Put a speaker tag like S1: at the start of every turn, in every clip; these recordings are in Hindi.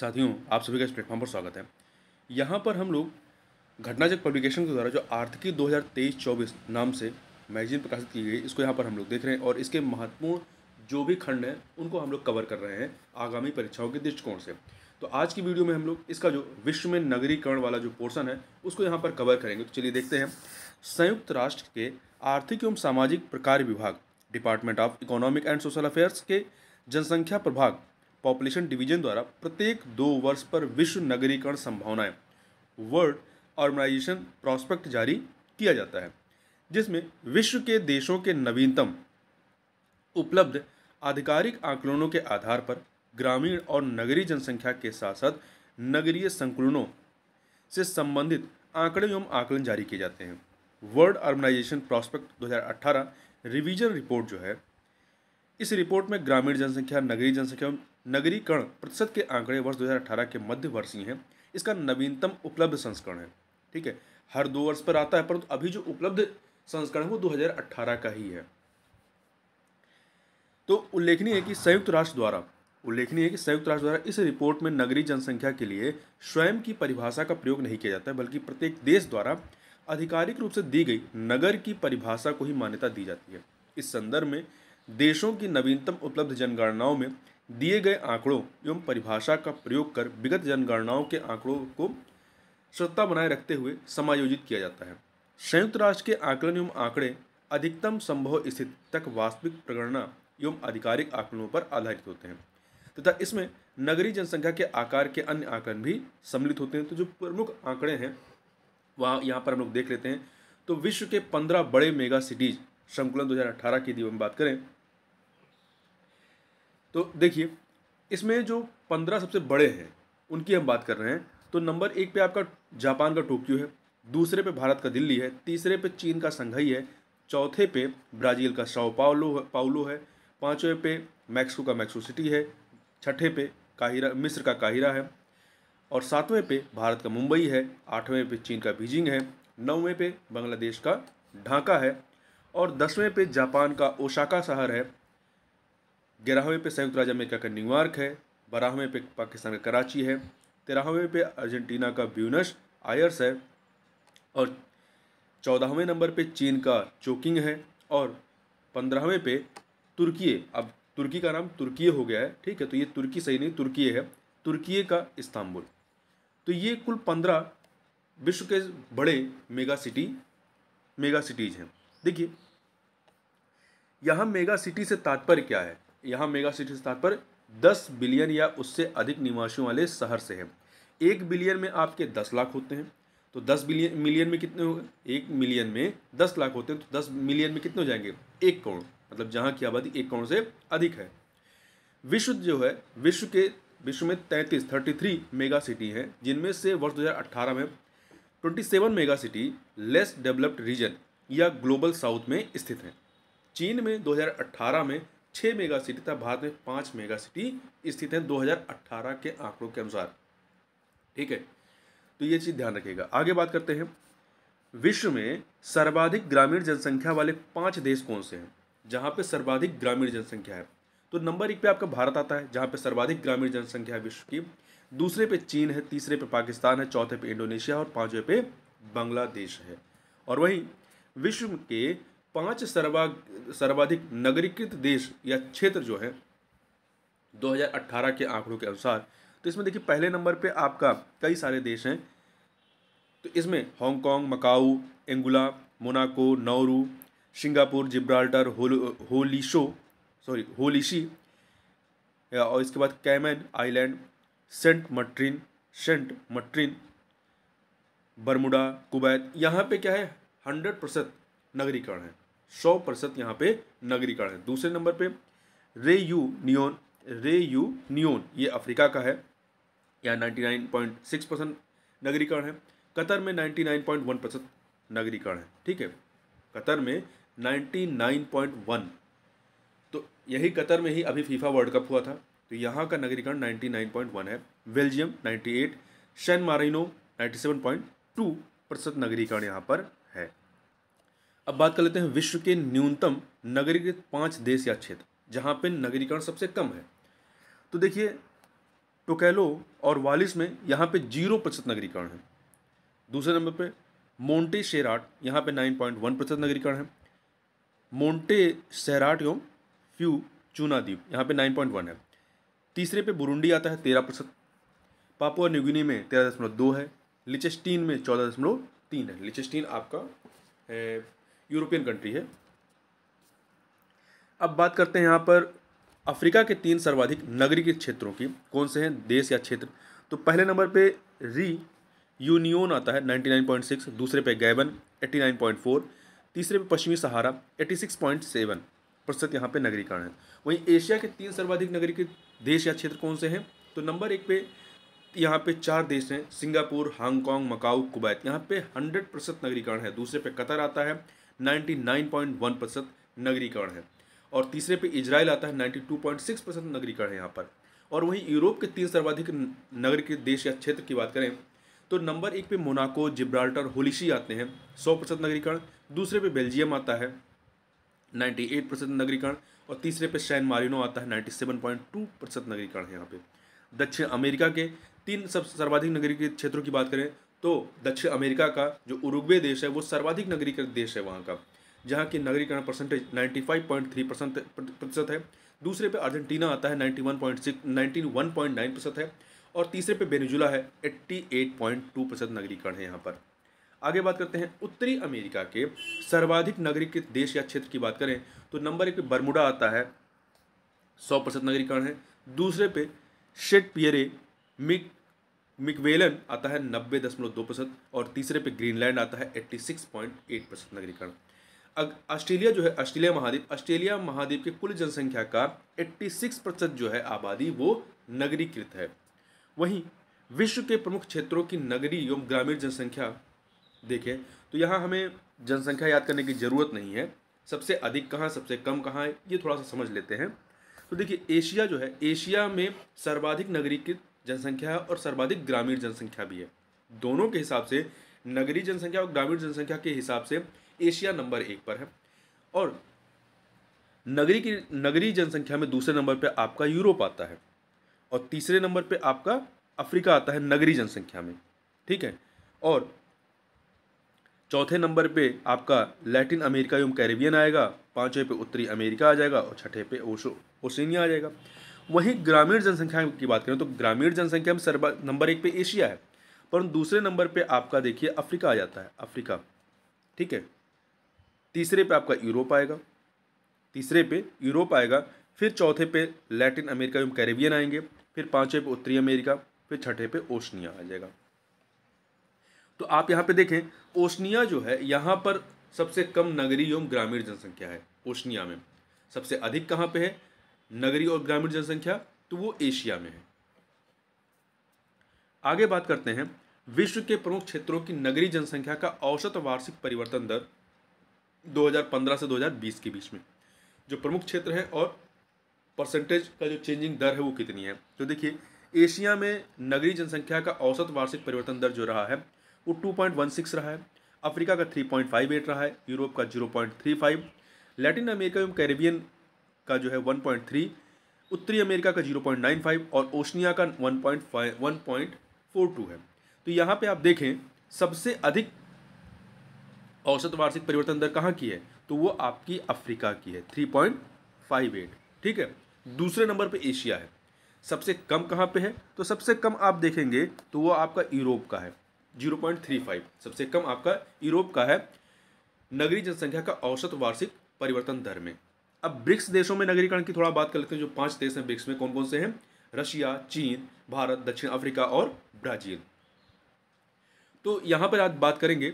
S1: साथियों आप सभी का इस प्लेटफॉर्म पर स्वागत है यहाँ पर हम लोग घटनाचक पब्लिकेशन के द्वारा जो आर्थिकी 2023-24 नाम से मैगजीन प्रकाशित की गई इसको यहाँ पर हम लोग देख रहे हैं और इसके महत्वपूर्ण जो भी खंड हैं उनको हम लोग कवर कर रहे हैं आगामी परीक्षाओं के दृष्टिकोण से तो आज की वीडियो में हम लोग इसका जो विश्व में नगरीकरण वाला जो पोर्सन है उसको यहाँ पर कवर करेंगे तो चलिए देखते हैं संयुक्त राष्ट्र के आर्थिक एवं सामाजिक प्रकार विभाग department of economic and social affairs के जनसंख्या प्रभाग पॉपुलेशन डिवीजन द्वारा प्रत्येक दो वर्ष पर विश्व नगरीकरण संभावनाएं वर्ल्ड ऑर्गेनाइजेशन प्रॉस्पेक्ट जारी किया जाता है जिसमें विश्व के देशों के नवीनतम उपलब्ध आधिकारिक आंकलनों के आधार पर ग्रामीण और नगरीय जनसंख्या के साथ साथ नगरीय संकुलनों से संबंधित आंकड़े एवं आकलन जारी किए जाते हैं world organisation prospect 2018 revision report जो है इस रिपोर्ट में ग्रामीण जनसंख्या नगरीय जनसंख्या नगरीकरण प्रतिशत के आंकड़े वर्ष 2018 के मध्य वर्षीय हैं इसका नवीनतम उपलब्ध संस्करण है ठीक है हर दो वर्ष पर आता है परंतु तो अभी जो उपलब्ध संस्करण है वो 2018 का ही है तो उल्लेखनीय है कि संयुक्त राष्ट्र द्वारा उल्लेखनीय है कि संयुक्त राष्ट्र द्वारा इस रिपोर्ट में नगरीय जनसंख्या के लिए स्वयं की परिभाषा का प्रयोग नहीं किया जाता है बल्कि प्रत्येक देश द्वारा आधिकारिक रूप से दी गई नगर की परिभाषा को ही मान्यता दी जाती है इस संदर्भ में देशों की नवीनतम उपलब्ध जनगणनाओं में दिए गए आंकड़ों एवं परिभाषा का प्रयोग कर विगत जनगणनाओं के आंकड़ों को सत्ता बनाए रखते हुए समायोजित किया जाता है संयुक्त राष्ट्र के आकलन एवं आंकड़े अधिकतम संभव स्थिति तक वास्तविक प्रगणना एवं आधिकारिक आंकड़ों पर आधारित होते हैं तथा इसमें नगरीय जनसंख्या के आकार के अन्य आकलन भी सम्मिलित होते हैं तो जो प्रमुख आंकड़े हैं वहाँ यहाँ पर हम लोग देख लेते हैं तो विश्व के पंद्रह बड़े मेगा सिटीज़ संकुलन 2018 की यदि हम बात करें तो देखिए इसमें जो पंद्रह सबसे बड़े हैं उनकी हम बात कर रहे हैं तो नंबर एक पे आपका जापान का टोक्यो है दूसरे पे भारत का दिल्ली है तीसरे पे चीन का संघई है चौथे पे ब्राज़ील का साओ पाओलो पाउलो है पाँचवें पे मैक्सिको का मैक्सो सिटी है छठे पे काहिरा मिस्र का काहिरा है और सातवें पे भारत का मुंबई है आठवें पे चीन का बीजिंग है नौवें पे बांग्लादेश का ढाका है और दसवें पे जापान का ओशाका शहर है ग्यारहवें पे संयुक्त राज्य अमेरिका का न्यूयॉर्क है बारहवें पे पाकिस्तान का कराची है तेरहवें पे अर्जेंटीना का ब्यूनस आयर्स है और चौदहवें नंबर पे चीन का चोकिंग है और पंद्रहवें पे तुर्की अब तुर्की का नाम तुर्की हो गया है ठीक है तो ये तुर्की सही नहीं तुर्की है तुर्की का इस्तांबुल तो ये कुल पंद्रह विश्व के बड़े मेगा सिटी मेगा सिटीज़ हैं देखिए यहाँ मेगा सिटी से तात्पर्य क्या है यहाँ मेगा सिटी से तात्पर्य दस बिलियन या उससे अधिक निवासियों वाले शहर से है एक बिलियन में आपके दस लाख होते हैं तो दस बिलियन मिलियन में कितने हो एक मिलियन में दस लाख होते हैं तो दस मिलियन में कितने हो जाएंगे एक करोड़ मतलब जहाँ की आबादी एक करोड़ से अधिक है विश्व जो है विश्व के विश्व में तैंतीस थर्टी थ्री मेगा सिटी हैं जिनमें से वर्ष 2018 में 27 mega city less developed region या ग्लोबल साउथ में स्थित हैं चीन में 2018 में छः मेगा सिटी तथा भारत में पाँच मेगा सिटी स्थित हैं 2018 के आंकड़ों के अनुसार ठीक है तो ये चीज़ ध्यान रखिएगा आगे बात करते हैं विश्व में सर्वाधिक ग्रामीण जनसंख्या वाले पाँच देश कौन से हैं जहाँ पर सर्वाधिक ग्रामीण जनसंख्या है तो नंबर एक पे आपका भारत आता है जहाँ पे सर्वाधिक ग्रामीण जनसंख्या है विश्व की दूसरे पे चीन है तीसरे पे पाकिस्तान है चौथे पे इंडोनेशिया और पाँचवें पे बांग्लादेश है और वहीं विश्व के पांच सर्वा सर्वाधिक नगरीकृत देश या क्षेत्र जो है 2018 के आंकड़ों के अनुसार तो इसमें देखिए पहले नंबर पे आपका कई सारे देश हैं तो इसमें Hong Kong Macau Anguilla Monaco Nauru Singapore Gibraltar Holy See sorry Holy See और इसके बाद Cayman island Saint Martin Saint Martin Bermuda Kuwait यहाँ पे क्या है हंड्रेड परसेंट नगरीकरण है सौ प्रतिशत यहाँ पे नगरीकरण है दूसरे नंबर पे Reunion Reunion ये अफ्रीका का है यहाँ ninety nine point six percent नगरीकरण है कतर में ninety nine point one percent नगरीकरण है ठीक है कतर में नाइन्टी नाइन पॉइंट वन तो यही कतर में ही अभी फीफा वर्ल्ड कप हुआ था तो यहाँ का नगरीकरण नाइन्टी नाइन पॉइंट वन है Belgium ninety eight San Marino ninety seven point two प्रतिशत नगरीकरण यहाँ पर अब बात कर लेते हैं विश्व के न्यूनतम नगरीकृत पाँच देश या क्षेत्र जहाँ पर नगरीकरण सबसे कम है तो देखिए टोकेलो और वालिस में यहाँ पे जीरो प्रतिशत नगरीकरण है दूसरे नंबर पे मोंटे शेराट यहाँ पे नाइन पॉइंट वन प्रतिशत नगरीकरण है मोंटे सेराट एवं फ्यू चूना द्वीप यहाँ पे नाइन पॉइंट वन है तीसरे पे बुरुंडी आता है तेरह प्रतिशत पापुआ न्यूगिनी में तेरह दशमलव दो है लिचेस्टीन में चौदह दशमलव तीन है लिचेस्टीन आपका है यूरोपियन कंट्री है अब बात करते हैं यहाँ पर अफ्रीका के तीन सर्वाधिक नगरीय क्षेत्रों की कौन से हैं देश या क्षेत्र तो पहले नंबर पे री यूनियन आता है 99.6 दूसरे पे गैबन 89.4 तीसरे पे पश्चिमी सहारा 86.7 प्रतिशत यहाँ पे नगरीकरण है वहीं एशिया के तीन सर्वाधिक नगरीय देश या क्षेत्र कौन से हैं तो नंबर एक पे यहाँ पे चार देश हैं सिंगापुर हांगकॉन्ग मकाऊ कुबैत यहाँ पे हंड्रेड प्रतिशत नगरीकरण है दूसरे पे कतर आता है 99.1 प्रतिशत नगरीकरण है और तीसरे पे इजराइल आता है 92.6 प्रतिशत नगरीकरण है यहाँ पर और वहीं यूरोप के तीन सर्वाधिक नगर के देश या क्षेत्र की बात करें तो नंबर एक पे मोनाको जिब्राल्टर होलिशी आते हैं सौ प्रतिशत नगरीकरण दूसरे पे बेल्जियम आता है 98 प्रतिशत नगरीकरण और तीसरे पे शैन मारिनो आता है 97.2 प्रतिशत नगरीकरण है यहाँ पे दक्षिण अमेरिका के तीन सब सर्वाधिक नगरीय क्षेत्रों की बात करें तो दक्षिण अमेरिका का जो उरुग्वे देश है वो सर्वाधिक नगरीकृत देश है वहाँ का जहाँ की नगरीकरण परसेंटेज 95.3 परसेंट प्रतिशत है दूसरे पे अर्जेंटीना आता है 91.6 91.9 प्रतिशत है और तीसरे पे बेनेजुला है 88.2 प्रतिशत नगरीकरण है यहाँ पर आगे बात करते हैं उत्तरी अमेरिका के सर्वाधिक नगरीकृत देश या क्षेत्र की बात करें तो नंबर एक पे बर्मुडा आता है सौ प्रतिशत नगरीकरण है दूसरे पे शेट पियरे मिक मिकवेलन आता है नब्बे दशमलव दो प्रतिशत और तीसरे पे ग्रीनलैंड आता है एट्टी सिक्स पॉइंट एट प्रतिशत नगरीकरण अब ऑस्ट्रेलिया जो है ऑस्ट्रेलिया महाद्वीप ऑस्ट्रेलिया महाद्वीप के कुल जनसंख्या का एट्टी सिक्स प्रतिशत जो है आबादी वो नगरीकृत है वहीं विश्व के प्रमुख क्षेत्रों की नगरी एवं ग्रामीण जनसंख्या देखें तो यहाँ हमें जनसंख्या याद करने की ज़रूरत नहीं है सबसे अधिक कहाँ सबसे कम कहाँ है ये थोड़ा सा समझ लेते हैं तो देखिए एशिया जो है एशिया में सर्वाधिक नगरीकृत जनसंख्या है और सर्वाधिक ग्रामीण जनसंख्या भी है दोनों के हिसाब से नगरीय जनसंख्या और ग्रामीण जनसंख्या के हिसाब से एशिया नंबर एक पर है और नगरी की नगरीय जनसंख्या में दूसरे नंबर पर आपका यूरोप आता है और तीसरे नंबर पर आपका अफ्रीका आता है नगरीय जनसंख्या में ठीक है और चौथे नंबर पे आपका लैटिन अमेरिका एवं कैरेबियन आएगा पाँचवें पे उत्तरी अमेरिका आ जाएगा और छठे पे ओशो ओशिनिया आ जाएगा वहीं ग्रामीण जनसंख्या की बात करें तो ग्रामीण जनसंख्या में सर्व नंबर एक पे एशिया है पर दूसरे नंबर पे आपका देखिए अफ्रीका आ जाता है अफ्रीका ठीक है तीसरे पे आपका यूरोप आएगा तीसरे पे यूरोप आएगा फिर चौथे पे लैटिन अमेरिका एवं कैरेबियन आएंगे फिर पाँचवें पे उत्तरी अमेरिका फिर छठे पे ओशनिया आ जाएगा तो आप यहाँ पर देखें ओशनिया जो है यहाँ पर सबसे कम नगरीय एवं ग्रामीण जनसंख्या है ओशनिया में सबसे अधिक कहाँ पे है नगरी और ग्रामीण जनसंख्या तो वो एशिया में है आगे बात करते हैं विश्व के प्रमुख क्षेत्रों की नगरीय जनसंख्या का औसत वार्षिक परिवर्तन दर 2015 से 2020 के बीच में जो प्रमुख क्षेत्र है और परसेंटेज का जो चेंजिंग दर है वो कितनी है तो देखिए एशिया में नगरीय जनसंख्या का औसत वार्षिक परिवर्तन दर जो रहा है वो 2.16 रहा है अफ्रीका का 3.58 रहा है यूरोप का 0.35 लैटिन अमेरिका एवं कैरेबियन का जो है 1.3 उत्तरी अमेरिका का 0.95 और ओशनिया का 1.5 1.42 है तो यहाँ पे आप देखें सबसे अधिक औसत वार्षिक परिवर्तन दर कहाँ की है तो वो आपकी अफ्रीका की है 3.58 ठीक है दूसरे नंबर पे एशिया है सबसे कम कहाँ पे है तो सबसे कम आप देखेंगे तो वो आपका यूरोप का है 0.35 सबसे कम आपका यूरोप का है नगरीय जनसंख्या का औसत वार्षिक परिवर्तन दर में अब ब्रिक्स देशों में नगरीकरण की थोड़ा बात कर लेते हैं जो पांच देश हैं ब्रिक्स में कौन कौन से हैं रशिया चीन भारत दक्षिण अफ्रीका और ब्राजील तो यहाँ पर आज बात करेंगे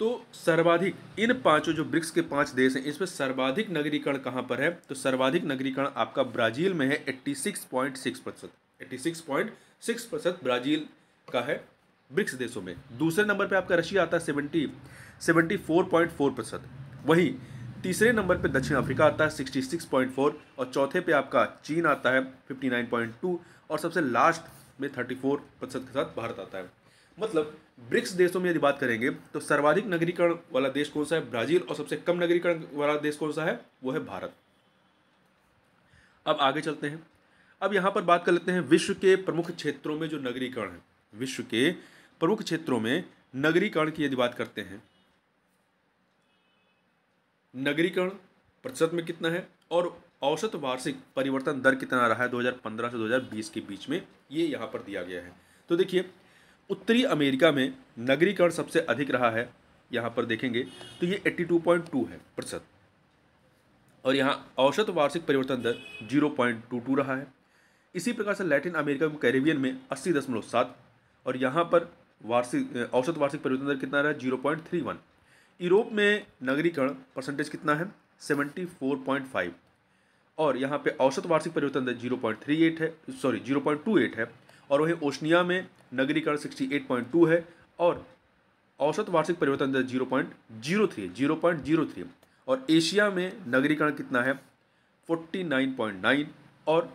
S1: तो सर्वाधिक इन पांचों जो ब्रिक्स के पांच देश हैं इसमें सर्वाधिक नगरीकरण कहाँ पर है तो सर्वाधिक नगरीकरण आपका ब्राज़ील में है एट्टी सिक्स प्रतिशत सिक्स प्रतिशत ब्राज़ील का है ब्रिक्स देशों में दूसरे नंबर पे आपका रशिया आता है seventy seventy four point four प्रतिशत वहीं तीसरे नंबर पे दक्षिण अफ्रीका आता है 66.4 और चौथे पे आपका चीन आता है 59.2 और सबसे लास्ट में 34 प्रतिशत के साथ भारत आता है मतलब ब्रिक्स देशों में यदि बात करेंगे तो सर्वाधिक नगरीकरण वाला देश कौन सा है ब्राज़ील और सबसे कम नगरीकरण वाला देश कौन सा है वो है भारत अब आगे चलते हैं अब यहाँ पर बात कर लेते हैं विश्व के प्रमुख क्षेत्रों में जो नगरीकरण है विश्व के प्रमुख क्षेत्रों में नगरीकरण की यदि बात करते हैं नगरीकरण प्रतिशत में कितना है और औसत वार्षिक परिवर्तन दर कितना रहा है 2015 से 2020 के बीच में ये यहाँ पर दिया गया है तो देखिए उत्तरी अमेरिका में नगरीकरण सबसे अधिक रहा है यहाँ पर देखेंगे तो ये 82.2 है प्रतिशत और यहाँ औसत वार्षिक परिवर्तन दर 0.22 रहा है इसी प्रकार से लैटिन अमेरिका में कैरेबियन में अस्सी और यहाँ पर वार्षिक औसत वार्षिक परिवर्तन दर कितना रहा है जीरो यूरोप में नगरीकरण परसेंटेज कितना है सेवेंटी फोर पॉइंट फाइव और यहाँ पे औसत वार्षिक परिवर्तन दर जीरो पॉइंट थ्री एट है sorry zero point two eight है और वहीं ओशनिया में नगरीकरण सिक्सटी एट पॉइंट टू है और औसत वार्षिक परिवर्तन दर zero point zero three zero point zero three और एशिया में नगरीकरण कितना है फोर्टी नाइन पॉइंट नाइन और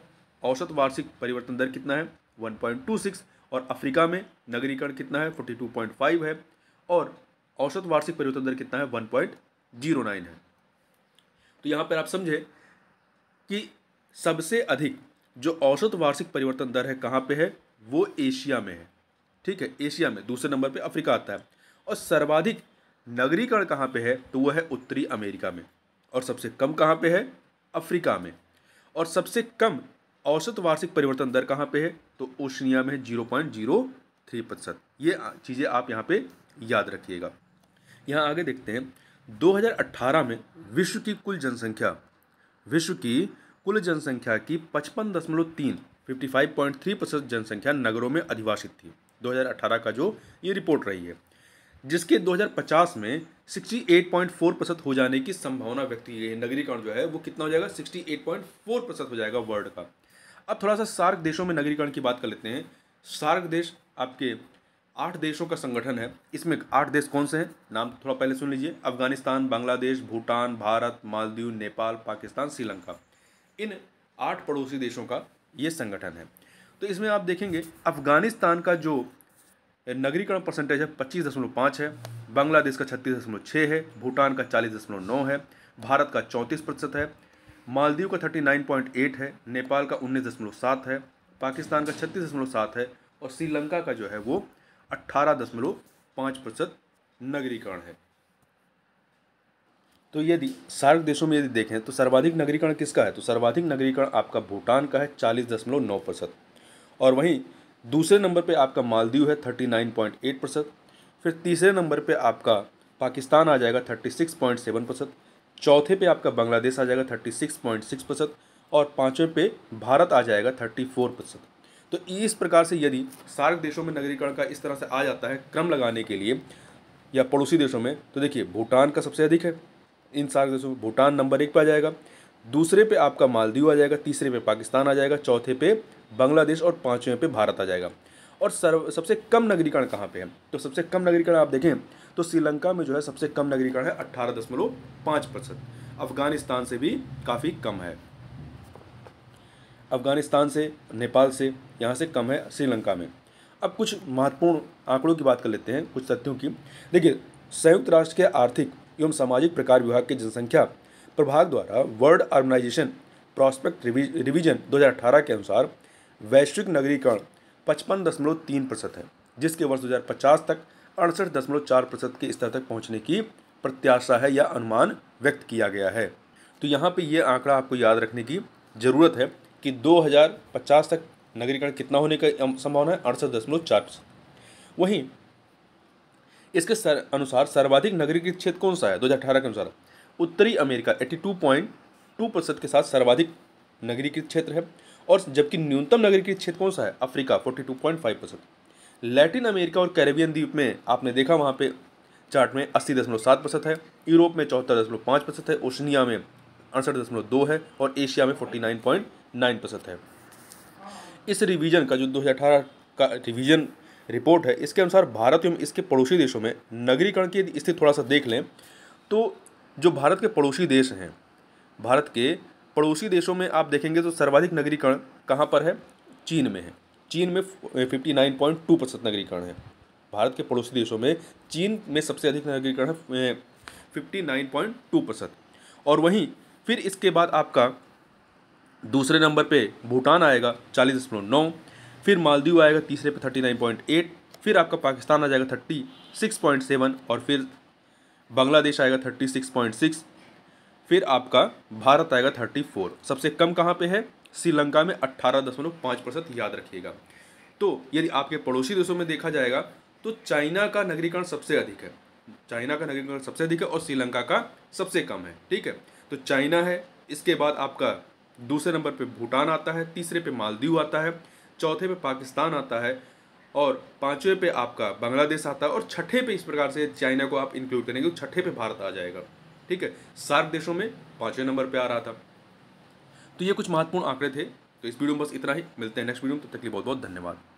S1: औसत वार्षिक परिवर्तन दर कितना है वन पॉइंट टू सिक्स और अफ्रीका में नगरीकरण कितना है फोर्टी टू पॉइंट फाइव है और औसत वार्षिक परिवर्तन दर कितना है वन पॉइंट जीरो नाइन है तो यहाँ पर आप समझे कि सबसे अधिक जो औसत वार्षिक परिवर्तन दर है कहाँ पे है वो एशिया में है ठीक है एशिया में दूसरे नंबर पे अफ्रीका आता है और सर्वाधिक नगरीकरण कहाँ पे है तो वो है उत्तरी अमेरिका में और सबसे कम कहाँ पे है अफ्रीका में और सबसे कम औसत वार्षिक परिवर्तन दर कहाँ पे है तो ओशनिया में जीरो पॉइंट जीरो थ्री प्रतिशत ये चीज़ें आप यहाँ पे याद रखिएगा यहाँ आगे देखते हैं 2018 में विश्व की कुल जनसंख्या विश्व की कुल जनसंख्या की पचपन दशमलव तीन fifty five point three percent जनसंख्या नगरों में अधिवासित थी 2018 का जो ये रिपोर्ट रही है जिसके 2050 में 68.4 प्रतिशत हो जाने की संभावना व्यक्त की गई है नगरीकरण जो है वो कितना हो जाएगा 68.4 प्रतिशत हो जाएगा वर्ल्ड का अब थोड़ा सा सार्क देशों में नगरीकरण की बात कर लेते हैं सार्क देश आपके आठ देशों का संगठन है इसमें आठ देश कौन से हैं नाम थोड़ा पहले सुन लीजिए अफगानिस्तान बांग्लादेश भूटान भारत मालदीव नेपाल पाकिस्तान श्रीलंका इन आठ पड़ोसी देशों का ये संगठन है तो इसमें आप देखेंगे अफगानिस्तान का जो नगरीकरण परसेंटेज है पच्चीस दशमलव पाँच है बांग्लादेश का छत्तीस दशमलव छः है भूटान का चालीस दशमलव नौ है भारत का चौंतीस प्रतिशत है मालदीव का थर्टी नाइन पॉइंट एट है नेपाल का उन्नीस दशमलव सात है पाकिस्तान का छत्तीस दशमलव सात है और श्रीलंका का जो है वो अट्ठारह दशमलव पाँच प्रतिशत नगरीकरण है तो यदि सार्क देशों में यदि देखें तो सर्वाधिक नगरीकरण किसका है तो सर्वाधिक नगरीकरण आपका भूटान का है चालीस दशमलव नौ प्रतिशत और वहीं दूसरे नंबर पे आपका मालदीव है थर्टी नाइन पॉइंट एट प्रतिशत फिर तीसरे नंबर पे आपका पाकिस्तान आ जाएगा थर्टी सिक्स पॉइंट सेवन प्रतिशत चौथे पे आपका बांग्लादेश आ जाएगा थर्टी सिक्स पॉइंट सिक्स प्रतिशत और पाँचवें पे भारत आ जाएगा थर्टी फोर प्रतिशत तो इस प्रकार से यदि सार्क देशों में नगरीकरण का इस तरह से आ जाता है क्रम लगाने के लिए या पड़ोसी देशों में तो देखिए भूटान का सबसे अधिक है इन सार्क देशों में भूटान नंबर एक पर आ जाएगा दूसरे पे आपका मालदीव आ जाएगा तीसरे पे पाकिस्तान आ जाएगा चौथे पे बांग्लादेश और पाँचवें पे भारत आ जाएगा और सर्व सबसे कम नगरीकरण कहाँ पे है तो सबसे कम नगरीकरण आप देखें तो श्रीलंका में जो है सबसे कम नगरीकरण है अट्ठारह दशमलव पाँच प्रतिशत अफगानिस्तान से भी काफ़ी कम है अफगानिस्तान से नेपाल से यहाँ से कम है श्रीलंका में अब कुछ महत्वपूर्ण आंकड़ों की बात कर लेते हैं कुछ तथ्यों की देखिए संयुक्त राष्ट्र के आर्थिक एवं सामाजिक प्रकार विभाग के जनसंख्या प्रभाग द्वारा वर्ल्ड ऑर्गेनाइजेशन प्रॉस्पेक्ट रिवीजन 2018 के अनुसार वैश्विक नगरीकरण पचपन दशमलव तीन प्रतिशत है जिसके वर्ष 2050 तक अड़सठ दशमलव चार प्रतिशत के स्तर तक पहुँचने की प्रत्याशा है या अनुमान व्यक्त किया गया है तो यहाँ पे ये आंकड़ा आपको याद रखने की ज़रूरत है कि 2050 तक नगरीकरण कितना होने का संभावना है अड़सठ दशमलव चार परसेंट वहीं इसके सर, अनुसार सर्वाधिक नगरीकृत क्षेत्र कौन सा है दो के अनुसार उत्तरी America eighty two point two प्रतिशत के साथ सर्वाधिक नगरीकृत क्षेत्र है और जबकि न्यूनतम नगरीकृत क्षेत्र कौन सा है Africa forty two point five percent Latin America और कैरेबियन द्वीप में आपने देखा वहाँ पे चार्ट में अस्सी दशमलव सात प्रतिशत है यूरोप में चौहत्तर दशमलव पाँच प्रतिशत है ओशनिया में अड़सठ दशमलव दो है और एशिया में फोर्टी नाइन पॉइंट नाइन प्रतिशत है इस रिवीजन का जो 2018 का रिवीजन रिपोर्ट है इसके अनुसार भारत एवं इसके पड़ोसी देशों में नगरीकरण की यदि स्थिति थोड़ा सा देख लें तो जो भारत के पड़ोसी देश हैं भारत के पड़ोसी देशों में आप देखेंगे तो सर्वाधिक नगरीकरण कहाँ पर है चीन में है चीन में फिफ्टी नाइन पॉइंट टू प्रतिशत नगरीकरण है भारत के पड़ोसी देशों में चीन में सबसे अधिक नगरीकरण है फिफ्टी नाइन पॉइंट टू प्रतिशत और वहीं फिर इसके बाद आपका दूसरे नंबर पे भूटान आएगा चालीस दशमलव नौ फिर मालदीव आएगा तीसरे पे थर्टी नाइन पॉइंट एट फिर आपका पाकिस्तान आ जाएगा थर्टी सिक्स पॉइंट सेवन और फिर बांग्लादेश आएगा थर्टी सिक्स पॉइंट सिक्स फिर आपका भारत आएगा थर्टी फोर सबसे कम कहाँ पे है श्रीलंका में अट्ठारह दशमलव पाँच प्रतिशत याद रखिएगा तो यदि आपके पड़ोसी देशों में देखा जाएगा तो चाइना का नगरीकरण सबसे अधिक है चाइना का नगरीकरण सबसे अधिक है और श्रीलंका का सबसे कम है ठीक है तो चाइना है इसके बाद आपका दूसरे नंबर पे भूटान आता है तीसरे पे मालदीव आता है चौथे पे पाकिस्तान आता है और पांचवे पे आपका बांग्लादेश आता है और छठे पे इस प्रकार से चाइना को आप इंक्लूड करेंगे तो छठे पे भारत आ जाएगा ठीक है सार्क देशों में पाँचवें नंबर पे आ रहा था तो ये कुछ महत्वपूर्ण आंकड़े थे तो इस वीडियो में बस इतना ही मिलते हैं नेक्स्ट वीडियो में तो तक के लिए बहुत बहुत धन्यवाद